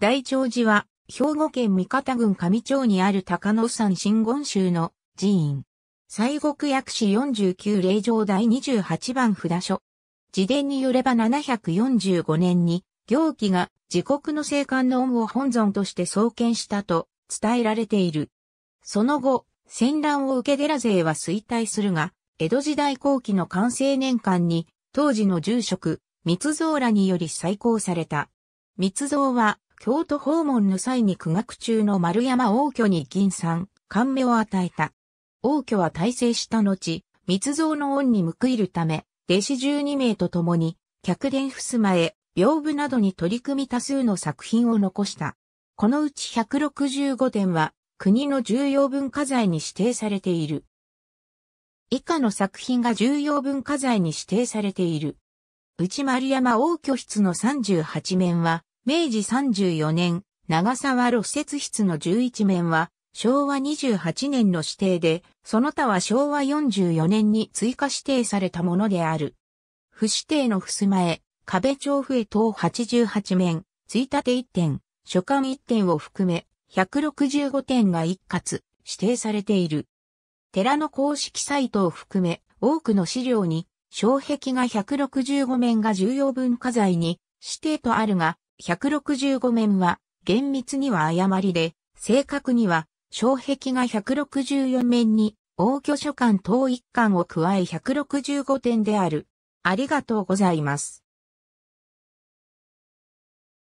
大長寺は、兵庫県三方郡上町にある高野山真言宗の寺院。西国薬師49霊場第28番札所。自伝によれば745年に、行基が自国の聖観恩を本尊として創建したと伝えられている。その後、戦乱を受け寺勢は衰退するが、江戸時代後期の完成年間に、当時の住職、密造らにより再興された。密造は、京都訪問の際に苦学中の丸山王居に銀山、冠名を与えた。王居は大成した後、密造の恩に報いるため、弟子12名と共に、客殿襖へ、屏風などに取り組み多数の作品を残した。このうち165点は、国の重要文化財に指定されている。以下の作品が重要文化財に指定されている。内丸山王居室の38面は、明治34年、長沢露雪室の11面は、昭和28年の指定で、その他は昭和44年に追加指定されたものである。不指定の襖絵、壁調布絵等88面、追立て1点、書簡1点を含め、165点が一括、指定されている。寺の公式サイトを含め、多くの資料に、障壁が165面が重要文化財に指定とあるが、165面は、厳密には誤りで、正確には、障壁が164面に、応挙書館等一巻を加え165点である。ありがとうございます。